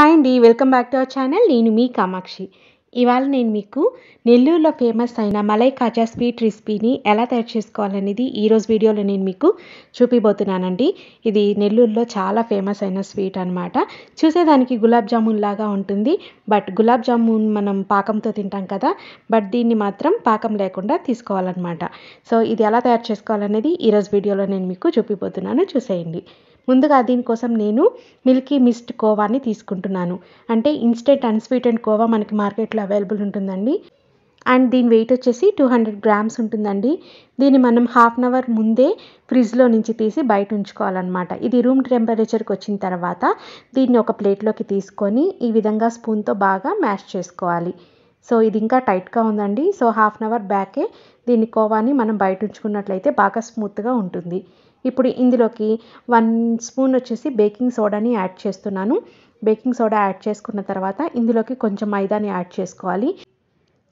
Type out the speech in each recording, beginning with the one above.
hi అండి welcome back to our channel నేను మీ కామాక్షి ఇవాళ నేను మీకు నెల్లూరులో ఫేమస్ అయిన మలై కాజా స్వీట్ రెసిపీని ఎలా తయారు చేసుకోవాలనేది ఈరోజు వీడియోలో నేను మీకు చూపిపోతున్నానండి ఇది నెల్లూరులో చాలా ఫేమస్ అయిన స్వీట్ అనమాట చూసేదానికి గులాబ్ జామున్ లాగా ఉంటుంది బట్ గులాబ్ జామున్ మనం పాకంతో తింటాం కదా బట్ దీన్ని మాత్రం పాకం లేకుండా తీసుకోవాలన్నమాట సో ఇది ఎలా తయారు చేసుకోవాలనేది ఈరోజు వీడియోలో నేను మీకు చూపిపోతున్నాను చూసేయండి ముందుగా దీనికోసం నేను మిల్కీ మిస్ట్ కోవాని తీసుకుంటున్నాను అంటే ఇన్స్టెంట్ అన్స్వీటెంట్ కోవా మనకి మార్కెట్లో అవైలబుల్ ఉంటుందండి అండ్ దీని వెయిట్ వచ్చేసి టూ హండ్రెడ్ గ్రామ్స్ ఉంటుందండి దీన్ని మనం హాఫ్ అన్ అవర్ ముందే ఫ్రిడ్జ్లో నుంచి తీసి బయట ఉంచుకోవాలన్నమాట ఇది రూమ్ టెంపరేచర్కి వచ్చిన తర్వాత దీన్ని ఒక ప్లేట్లోకి తీసుకొని ఈ విధంగా స్పూన్తో బాగా మ్యాష్ చేసుకోవాలి సో ఇది ఇంకా టైట్గా ఉందండి సో హాఫ్ అన్ అవర్ బ్యాకే దీని కోవాని మనం బయట ఉంచుకున్నట్లయితే బాగా స్మూత్గా ఉంటుంది ఇప్పుడు ఇందులోకి వన్ స్పూన్ వచ్చేసి బేకింగ్ సోడాని యాడ్ చేస్తున్నాను బేకింగ్ సోడా యాడ్ చేసుకున్న తర్వాత ఇందులోకి కొంచెం మైదాని యాడ్ చేసుకోవాలి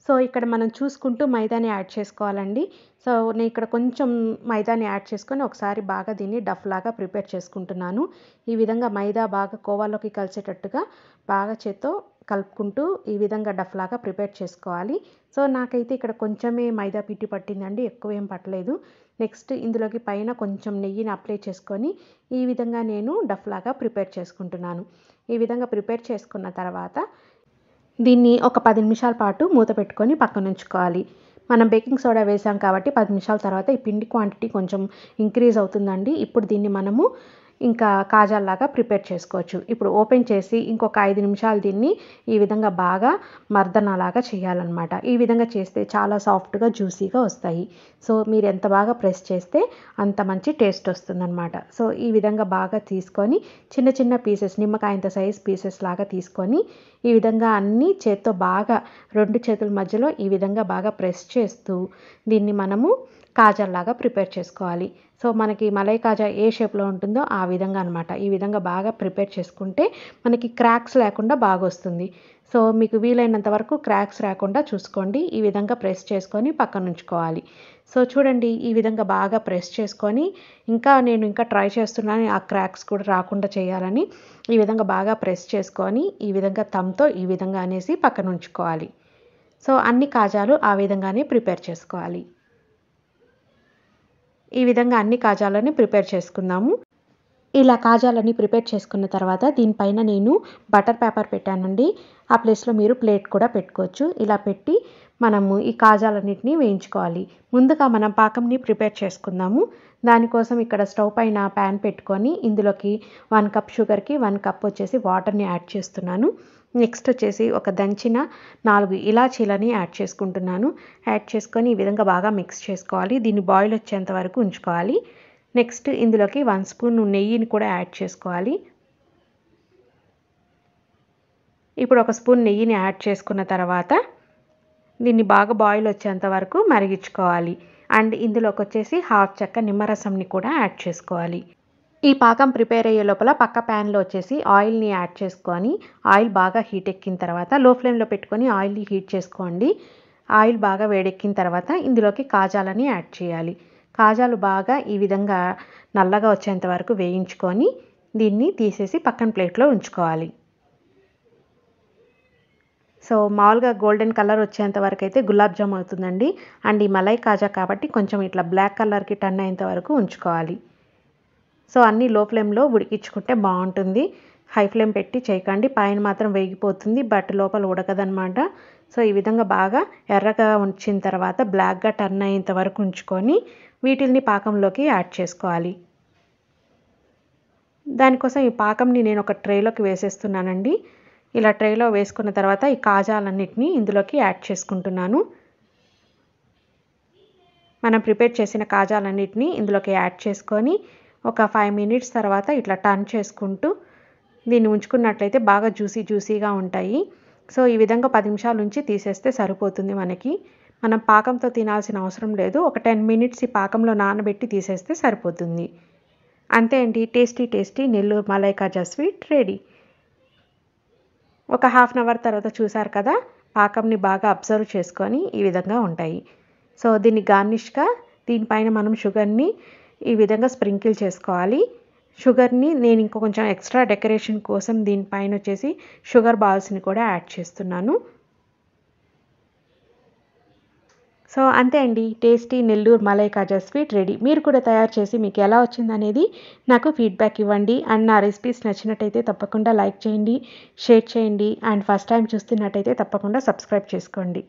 సో ఇక్కడ మనం చూసుకుంటూ మైదాని యాడ్ చేసుకోవాలండి సో నేను ఇక్కడ కొంచెం మైదాని యాడ్ చేసుకొని ఒకసారి బాగా దీన్ని డఫ్ లాగా ప్రిపేర్ చేసుకుంటున్నాను ఈ విధంగా మైదా బాగా కోవాలోకి కలిసేటట్టుగా బాగా చేత్తో కలుపుకుంటూ ఈ విధంగా డఫ్లాగా ప్రిపేర్ చేసుకోవాలి సో నాకైతే ఇక్కడ కొంచెమే మైదా పిట్టి పట్టిందండి ఎక్కువ ఏం పట్టలేదు నెక్స్ట్ ఇందులోకి పైన కొంచెం నెయ్యిని అప్లై చేసుకొని ఈ విధంగా నేను డఫ్లాగా ప్రిపేర్ చేసుకుంటున్నాను ఈ విధంగా ప్రిపేర్ చేసుకున్న తర్వాత దీన్ని ఒక పది నిమిషాల పాటు మూత పెట్టుకొని పక్కన ఉంచుకోవాలి మనం బేకింగ్ సోడా వేసాం కాబట్టి పది నిమిషాల తర్వాత ఈ పిండి క్వాంటిటీ కొంచెం ఇంక్రీజ్ అవుతుందండి ఇప్పుడు దీన్ని మనము ఇంకా కాజాల్లాగా ప్రిపేర్ చేసుకోవచ్చు ఇప్పుడు ఓపెన్ చేసి ఇంకొక ఐదు నిమిషాలు దీన్ని ఈ విధంగా బాగా మర్దనలాగా చేయాలన్నమాట ఈ విధంగా చేస్తే చాలా సాఫ్ట్గా జ్యూసీగా వస్తాయి సో మీరు ఎంత బాగా ప్రెస్ చేస్తే అంత మంచి టేస్ట్ వస్తుందన్నమాట సో ఈ విధంగా బాగా తీసుకొని చిన్న చిన్న పీసెస్ నిమ్మకాయంత సైజ్ పీసెస్ లాగా తీసుకొని ఈ విధంగా అన్నీ చేత్తో బాగా రెండు చేతుల మధ్యలో ఈ విధంగా బాగా ప్రెస్ చేస్తూ దీన్ని మనము కాజల్లాగా లాగా ప్రిపేర్ చేసుకోవాలి సో మనకి మలై కాజా ఏ షేప్లో ఉంటుందో ఆ విధంగా అనమాట ఈ విధంగా బాగా ప్రిపేర్ చేసుకుంటే మనకి క్రాక్స్ లేకుండా బాగా వస్తుంది సో మీకు వీలైనంత వరకు క్రాక్స్ రాకుండా చూసుకోండి ఈ విధంగా ప్రెస్ చేసుకొని పక్కన ఉంచుకోవాలి సో చూడండి ఈ విధంగా బాగా ప్రెస్ చేసుకొని ఇంకా నేను ఇంకా ట్రై చేస్తున్నాను ఆ క్రాక్స్ కూడా రాకుండా చేయాలని ఈ విధంగా బాగా ప్రెస్ చేసుకొని ఈ విధంగా తమ్తో ఈ విధంగా అనేసి పక్కన ఉంచుకోవాలి సో అన్ని కాజాలు ఆ విధంగానే ప్రిపేర్ చేసుకోవాలి ఈ విధంగా అన్ని కాజాలని ప్రిపేర్ చేసుకుందాము ఇలా కాజాలని ప్రిపేర్ చేసుకున్న తర్వాత దీనిపైన నేను బటర్ పేపర్ పెట్టానండి ఆ ప్లేస్లో మీరు ప్లేట్ కూడా పెట్టుకోవచ్చు ఇలా పెట్టి మనము ఈ కాజాలన్నింటినీ వేయించుకోవాలి ముందుగా మనం పాకంని ప్రిపేర్ చేసుకుందాము దానికోసం ఇక్కడ స్టవ్ పైన ప్యాన్ పెట్టుకొని ఇందులోకి వన్ కప్ షుగర్కి వన్ కప్ వచ్చేసి వాటర్ని యాడ్ చేస్తున్నాను నెక్స్ట్ వచ్చేసి ఒక దంచిన నాలుగు ఇలాచీలని యాడ్ చేసుకుంటున్నాను యాడ్ చేసుకొని ఈ విధంగా బాగా మిక్స్ చేసుకోవాలి దీన్ని బాయిల్ వచ్చేంత వరకు ఉంచుకోవాలి నెక్స్ట్ ఇందులోకి వన్ స్పూన్ నెయ్యిని కూడా యాడ్ చేసుకోవాలి ఇప్పుడు ఒక స్పూన్ నెయ్యిని యాడ్ చేసుకున్న తర్వాత దీన్ని బాగా బాయిల్ వచ్చేంత వరకు మరిగించుకోవాలి అండ్ ఇందులోకి వచ్చేసి హాఫ్ చెక్క నిమ్మరసంని కూడా యాడ్ చేసుకోవాలి ఈ పాకం ప్రిపేర్ అయ్యే లోపల పక్క ప్యాన్లో వచ్చేసి ఆయిల్ని యాడ్ చేసుకొని ఆయిల్ బాగా హీట్ ఎక్కిన తర్వాత లో ఫ్లేమ్లో పెట్టుకొని ఆయిల్ని హీట్ చేసుకోండి ఆయిల్ బాగా వేడెక్కిన తర్వాత ఇందులోకి కాజాలని యాడ్ చేయాలి కాజాలు బాగా ఈ విధంగా నల్లగా వచ్చేంత వరకు వేయించుకొని దీన్ని తీసేసి పక్కన ప్లేట్లో ఉంచుకోవాలి సో మామూలుగా గోల్డెన్ కలర్ వచ్చేంత వరకు అయితే గులాబ్ జామ్ అవుతుందండి అండ్ ఈ మలై కాజా కాబట్టి కొంచెం ఇట్లా బ్లాక్ కలర్కి టర్న్ అయ్యేంత వరకు ఉంచుకోవాలి సో అన్నీ లో ఫ్లేమ్లో ఉడికించుకుంటే బాగుంటుంది హై ఫ్లేమ్ పెట్టి చేయకండి పైన మాత్రం వేగిపోతుంది బట్ లోపల ఉడకదనమాట సో ఈ విధంగా బాగా ఎర్రగా ఉంచిన తర్వాత బ్లాక్గా టర్న్ అయ్యేంత వరకు ఉంచుకొని వీటిల్ని పాకంలోకి యాడ్ చేసుకోవాలి దానికోసం ఈ పాకంని నేను ఒక ట్రేలోకి వేసేస్తున్నానండి ఇలా ట్రేలో వేసుకున్న తర్వాత ఈ కాజాలన్నిటినీ ఇందులోకి యాడ్ చేసుకుంటున్నాను మనం ప్రిపేర్ చేసిన కాజాలన్నిటినీ ఇందులోకి యాడ్ చేసుకొని ఒక ఫైవ్ మినిట్స్ తర్వాత ఇట్లా టర్న్ చేసుకుంటూ దీన్ని ఉంచుకున్నట్లయితే బాగా జ్యూసీ జ్యూసీగా ఉంటాయి సో ఈ విధంగా పది నిమిషాల నుంచి తీసేస్తే సరిపోతుంది మనకి మనం పాకంతో తినాల్సిన అవసరం లేదు ఒక టెన్ మినిట్స్ ఈ పాకంలో నానబెట్టి తీసేస్తే సరిపోతుంది అంతే అండి tasty tasty Nellore malai kaja sweet ready ఒక హాఫ్ అన్ అవర్ తర్వాత చూసారు కదా పాకంని బాగా అబ్జర్వ్ చేసుకొని ఈ విధంగా ఉంటాయి సో దీన్ని గార్నిష్గా దీనిపైన మనం షుగర్ని ఈ విధంగా స్ప్రింకిల్ చేసుకోవాలి షుగర్ని నేను ఇంకో కొంచెం ఎక్స్ట్రా డెకరేషన్ కోసం దీనిపైన వచ్చేసి షుగర్ బాల్స్ని కూడా యాడ్ చేస్తున్నాను సో అంతే అండి tasty Nellore malai kaja sweet ready మీరు కూడా తయారు చేసి మీకు ఎలా వచ్చిందనేది నాకు ఫీడ్బ్యాక్ ఇవ్వండి అండ్ నా రెసిపీస్ నచ్చినట్టయితే తప్పకుండా లైక్ చేయండి షేర్ చేయండి అండ్ ఫస్ట్ టైం చూస్తున్నట్టయితే తప్పకుండా సబ్స్క్రైబ్ చేసుకోండి